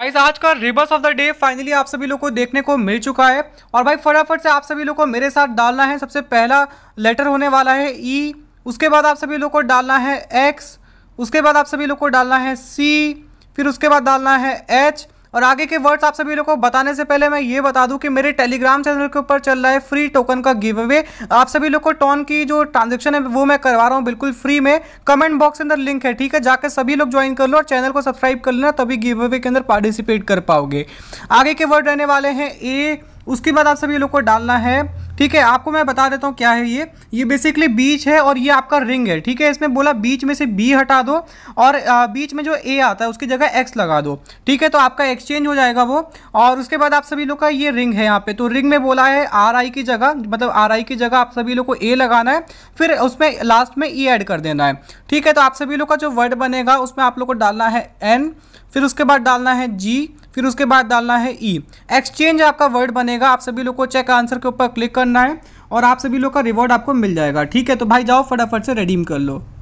भाई आज का reverse of the day finally आप सभी लोग को देखने को मिल चुका है और भाई फटाफट से आप सभी लोग को मेरे साथ डालना है सबसे पहला लेटर होने वाला है ई e, उसके बाद आप सभी लोग को डालना है एक्स उसके बाद आप सभी लोग को डालना है सी फिर उसके बाद डालना है एच और आगे के वर्ड्स आप सभी लोग को बताने से पहले मैं ये बता दूँ कि मेरे टेलीग्राम चैनल के ऊपर चल रहा है फ्री टोकन का गिव अवे आप सभी लोग को टॉन की जो ट्रांजेक्शन है वो मैं करवा रहा हूँ बिल्कुल फ्री में कमेंट बॉक्स के अंदर लिंक है ठीक है जाकर सभी लोग ज्वाइन कर लो और चैनल को सब्सक्राइब कर लेना तभी गिव अवे के अंदर पार्टिसिपेट कर पाओगे आगे के वर्ड रहने वाले हैं ए उसके बाद आप सभी लोग को डालना है ठीक है आपको मैं बता देता हूँ क्या है ये ये बेसिकली बीच है और ये आपका रिंग है ठीक है इसमें बोला बीच में से बी हटा दो और बीच में जो ए आता है उसकी जगह एक्स लगा दो ठीक है तो आपका एक्सचेंज हो जाएगा वो और उसके बाद आप सभी लोग का ये रिंग है यहाँ पे तो रिंग में बोला है आर आई की जगह मतलब आर आई की जगह आप सभी लोग को ए लगाना है फिर उसमें लास्ट में ई e एड कर देना है ठीक है तो आप सभी लोग का जो वर्ड बनेगा उसमें आप लोग को डालना है एन फिर उसके बाद डालना है जी फिर उसके बाद डालना है ई e. एक्सचेंज आपका वर्ड बनेगा आप सभी लोग को चेक आंसर के ऊपर क्लिक करना है और आप सभी लोग का रिवॉर्ड आपको मिल जाएगा ठीक है तो भाई जाओ फटाफट से रिडीम कर लो